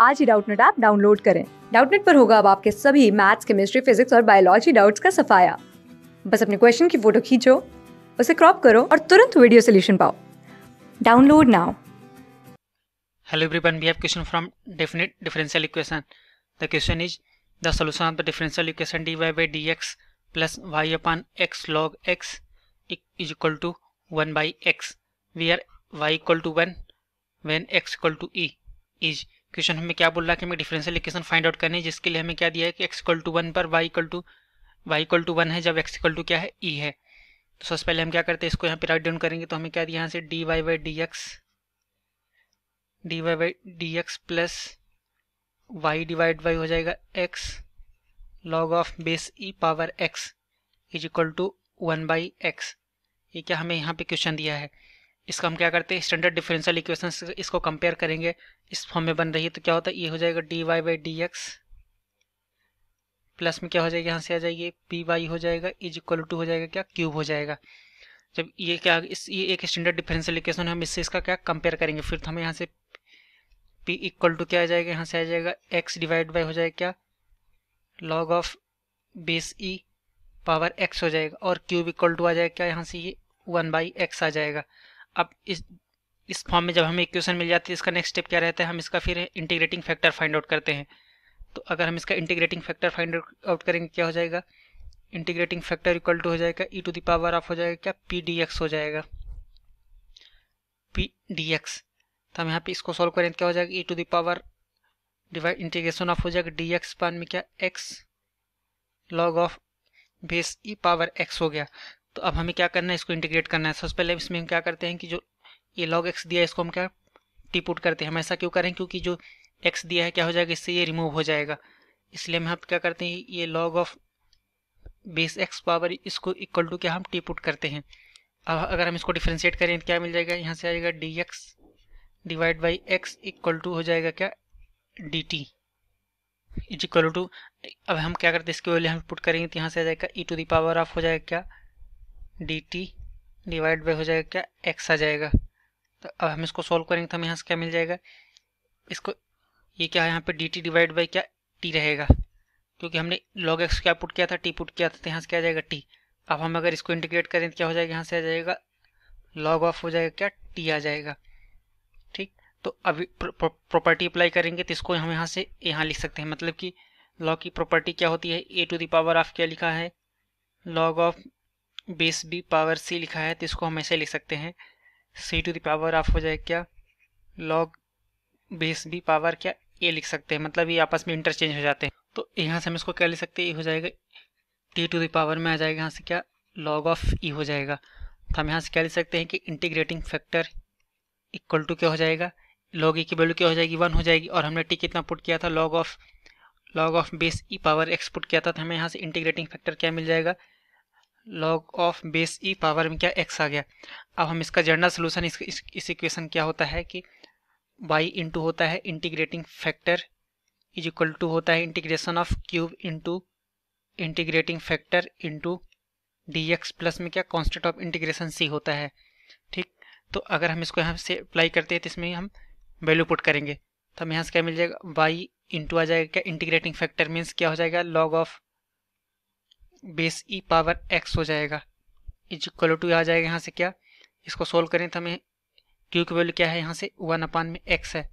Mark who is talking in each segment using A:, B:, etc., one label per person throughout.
A: आज ही Doubtnut app download करें डाउटनेट पर होगा अब आपके सभी मैथ्स केमिस्ट्री फिजिक्स और बायोलॉजी डाउट्स का सफाया बस अपने क्वेश्चन की फोटो खींचो उसे क्रॉप करो और तुरंत वीडियो सोल्यूशन पाओ download now hello everyone we have question from definite differential equation the question is the solution of the differential equation D Y by D X plus Y upon X log X is equal to one by X we are Y equal to one when X equal to E is question हमें क्या बोल रहा है कि हमें differential equation find out करनी है जिसके लिए हमें क्या दिया है कि एक्स इक्वल टू वन पर Y equal to Y equal to one है जब एक्स इक्वल टू क्या है ई e है तो सबसे पहले हम क्या करते हैं इसको यहाँ पे राइट डाउन करेंगे तो हमें क्या दिया यहाँ से D Y Y D X D Y Y D X plus Y divide by हो जाएगा X log of base E power X is equal to one by X ये क्या हमें यहाँ पे क्वेश्चन दिया है इसका हम क्या करते हैं स्टैंडर्ड डिफरेंशियल इक्वेशन इसको कंपेयर करेंगे इस फॉर्म में बन रही है तो क्या होता है ये हो जाएगा D Y by D X plus में क्या हो जाएगा यहाँ से आ जाएगी पी वाई हो जाएगा इज इक्वल टू हो जाएगा क्या क्यूब हो जाएगा जब ये क्या इस ये एक स्टैंडर्ड डिफरेंशियल इक्वेशन है हम इससे इसका क्या कंपेयर करेंगे फिर तो हमें यहाँ से पी इक्वल टू क्या आ जाएगा यहाँ से आ जाएगा एक्स डिवाइड बाई हो जाएगा क्या log of base E power X हो जाएगा और क्यूब इक्वल टू आ जाएगा क्या यहाँ से ये वन बाई एक्स आ जाएगा अब इस इस फॉर्म में जब हमें इक्वेशन मिल जाती है इसका नेक्स्ट स्टेप क्या रहता है हम इसका फिर इंटीग्रेटिंग फैक्टर फाइंड आउट करते हैं तो अगर हम इसका इंटीग्रेटिंग फैक्टर फाइंड आउट करेंगे क्या हो जाएगा इंटीग्रेटिंग फैक्टर इक्वल टू हो जाएगा ई टू दावर ऑफ हो जाएगा क्या पी डी एक्स हो जाएगा पी डी एक्स तो हम यहाँ पे इसको सॉल्व करें क्या हो जाएगा E to the power divide integration of हो जाएगा डी एक्स पान में क्या X log of base E power X हो गया तो अब हमें क्या करना है इसको इंटीग्रेट करना है सबसे पहले इसमें हम क्या करते हैं कि जो ये लॉग एक्स दिया है इसको हम क्या टी पुट करते हैं हम ऐसा क्यों करें क्योंकि जो एक्स दिया है क्या हो जाएगा इससे ये रिमूव हो जाएगा इसलिए हम क्या करते हैं ये log of base X power इसको इक्वल टू क्या हम टी पुट करते हैं अब अगर हम इसको डिफ्रेंशिएट करें तो क्या मिल जाएगा यहाँ से आएगा D X divide by X equal to हो जाएगा क्या D T is equal to अब हम क्या करते हैं इसके वाले हम पुट करेंगे तो यहाँ से आ जाएगा E to the power of हो जाएगा क्या डी टी डिवाइड बाई हो जाएगा क्या एक्स आ जाएगा तो अब हम इसको सॉल्व करेंगे तो हमें यहाँ से क्या मिल जाएगा इसको ये क्या है यहाँ पे डी टी डिवाइड बाई क्या टी रहेगा क्योंकि हमने लॉग एक्स क्या पुट किया था टी पुट किया था तो यहाँ से क्या आ जाएगा टी अब हम अगर इसको इंटीग्रेट करें तो क्या हो जाएगा यहाँ से आ जाएगा लॉग ऑफ हो जाएगा क्या टी आ जाएगा ठीक तो अभी प्रॉपर्टी अप्लाई करेंगे तो इसको हम यहाँ से यहाँ लिख सकते हैं मतलब कि लॉग की प्रॉपर्टी क्या होती है A to the power power of क्या लिखा है log of base B power C लिखा है तो इसको हम ऐसे लिख सकते हैं सी टू दावर ऑफ हो जाए क्या लॉग बेस बी पावर क्या ए लिख सकते हैं मतलब ये आपस में इंटरचेंज हो जाते हैं तो यहाँ से हम इसको क्या लिख सकते हैं ये हो जाएगा टी टू दावर में आ जाएगा यहाँ से क्या लॉग ऑफ ई हो जाएगा तो हम यहाँ से क्या लिख सकते हैं कि इंटीग्रेटिंग फैक्टर इक्वल टू क्या हो जाएगा लॉग ई की वैल्यू क्या हो जाएगी वन हो जाएगी और हमने टी कितना पुट किया था log of log of base E power X put किया था तो हमें यहाँ से इंटीग्रेटिंग फैक्टर क्या मिल जाएगा log of base E power में क्या एक्स आ गया अब हम इसका जनरल सोल्यूशन इस, इस, इस इक्वेशन क्या होता है कि वाई इंटू होता है integrating factor is equal to होता है integration of cube into integrating factor into D X plus में क्या कॉन्स्टेंट ऑफ इंटीग्रेशन सी होता है ठीक तो अगर हम इसको यहाँ से अप्लाई करते हैं तो इसमें हम वैल्यू पुट करेंगे तो हम यहाँ से क्या मिल जाएगा वाई इंटू आ जाएगा क्या इंटीग्रेटिंग फैक्टर मीन्स क्या हो जाएगा log of base E power X हो जाएगा इज इक्वल टू आ जाएगा यहाँ से क्या इसको सोल्व करें तो हमें क्यू की वैल्यू क्या है यहाँ से वन अपान में एक्स है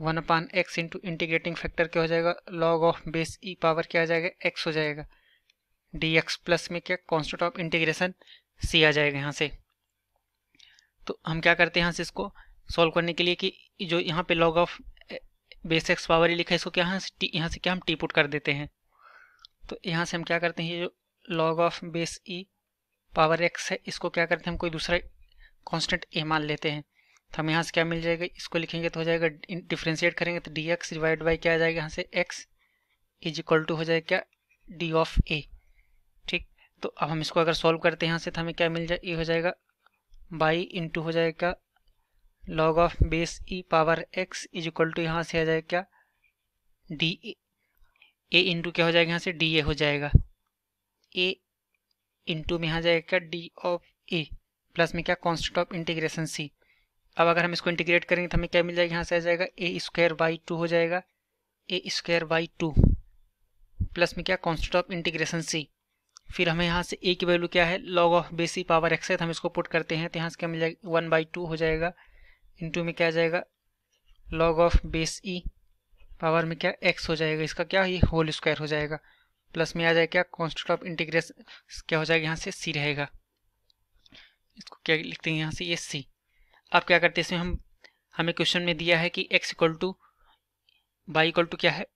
A: one upon X into integrating factor क्या हो जाएगा log of base E power क्या आ जाएगा एक्स हो जाएगा डी एक्स प्लस में क्या कॉन्स्टेंट ऑफ इंटीग्रेशन सी आ जाएगा यहाँ से तो हम क्या करते हैं यहाँ से इसको सोल्व करने के लिए कि जो यहाँ पे log of base X power ही लिखा है इसको क्या यहाँ से यहाँ से क्या हम टी पुट कर देते हैं तो यहाँ से हम क्या करते हैं ये जो log of base E power X है इसको क्या करते हैं हम कोई दूसरा कांस्टेंट ए मान लेते हैं तो हम यहाँ से क्या मिल जाएगा इसको लिखेंगे तो हो जाएगा डिफ्रेंशिएट करेंगे तो डी एक्स डिवाइड बाई क्या आ जाएगा यहाँ से एक्स इज इक्वल टू हो जाएगा क्या डी ऑफ ए ठीक तो अब हम इसको अगर सॉल्व करते हैं यहाँ से तो हमें क्या मिल जाए ए हो जाएगा बाई इंटू हो जाएगा log of base E power X is equal to यहाँ से आ जाएगा क्या डी ए इंटू क्या हो जाएगा यहाँ से डी ए हो जाएगा ए इंटू में यहाँ जाएगा डी ऑफ ए प्लस में क्या कॉन्स्टेंट ऑफ इंटीग्रेशन सी अब अगर हम इसको इंटीग्रेट करेंगे तो हमें क्या मिल जाएगा यहाँ से आ जाएगा ए स्क्वायर बाई टू हो जाएगा A square by two plus में क्या कॉन्स्टेंट ऑफ इंटीग्रेशन सी फिर हमें यहाँ से ए की वैल्यू क्या है log of base E power X है तो हम इसको पुट करते हैं तो यहाँ से क्या मिल जाएगा वन बाई टू हो जाएगा इंटू में क्या आ जाएगा log of base E power में क्या एक्स हो जाएगा इसका क्या ये होल स्क्वायर हो जाएगा प्लस में आ जाए क्या कॉन्स्टेंट ऑफ इंटीग्रेशन क्या हो जाएगा यहाँ से सी रहेगा इसको क्या लिखते हैं यहाँ से ये सी अब क्या करते हैं इसमें हम हमें क्वेश्चन में दिया है कि X equal to Y equal to क्या है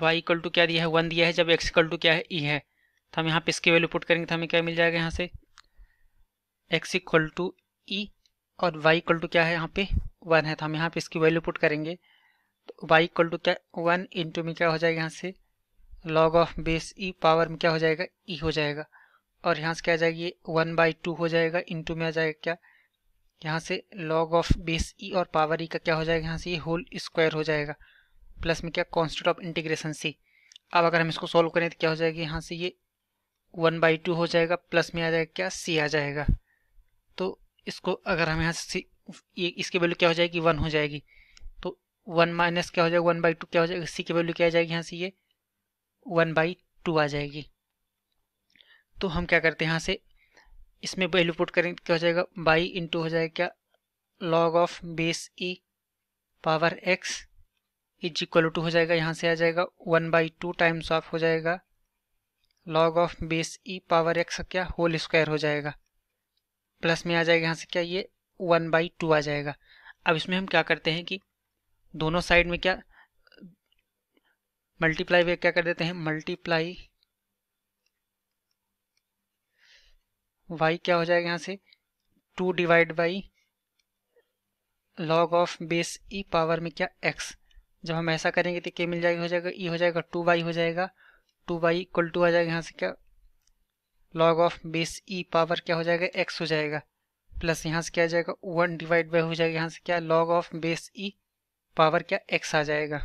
A: वाई इक्वल टू क्या दिया है वन दिया है जब एक्स इक्वल टू क्या है ई e है तो हम यहाँ पे इसकी वैल्यू पुट करेंगे तो हमें क्या मिल जाएगा यहाँ से एक्स इक्वल टू ई और वाई इक्वल टू क्या है यहाँ पे वन है तो हम यहाँ पे इसकी वैल्यू पुट करेंगे तो वाई इक्वल टू क्या वन इंटू में क्या हो जाएगा यहाँ से log of base E power में क्या हो जाएगा ई e हो जाएगा और यहाँ से क्या आ जाएगी ये वन बाई टू हो जाएगा टू में आ जाएगा क्या यहाँ से लॉग ऑफ बेस ई और पावर ई e का क्या हो जाएगा यहाँ से ये होल स्क्वायर हो जाएगा प्लस में क्या कॉन्स्टेंट ऑफ इंटीग्रेशन सी अब अगर हम इसको सॉल्व करें तो क्या हो जाएगा यहाँ से ये वन बाई टू हो जाएगा प्लस में आ जाएगा क्या सी आ जाएगा तो इसको अगर हम यहाँ से ये इसकी वैल्यू क्या हो जाएगी वन हो जाएगी तो वन माइनस क्या हो जाएगा वन बाई टू क्या हो जाएगा सी की वैल्यू क्या आ जाएगी यहाँ से ये वन बाई टू आ जाएगी तो हम क्या करते हैं यहाँ से इसमें वैल्यू पुट करें क्या हो जाएगा बाई इंटू हो जाएगा क्या log of base E power X is equal to हो जाएगा यहाँ से आ जाएगा one by two times of हो जाएगा log of base E power X क्या होल स्क्वायर हो जाएगा प्लस में आ जाएगा यहाँ से क्या ये वन बाई टू आ जाएगा अब इसमें हम क्या करते हैं कि दोनों साइड में क्या मल्टीप्लाई क्या कर देते हैं मल्टीप्लाई वाई क्या हो जाएगा यहाँ से two divide by log of base E power में क्या एक्स जब हम ऐसा करेंगे तो क्या मिल जाएगा हो जाएगा ई e हो जाएगा टू वाई हो जाएगा टू वाई इक्वल टू आ जाएगा यहाँ से क्या log of base E power क्या हो जाएगा एक्स हो जाएगा प्लस यहाँ से क्या आ जाएगा वन डिवाइड बाई हो जाएगा यहाँ से क्या log of base E power क्या एक्स आ जाएगा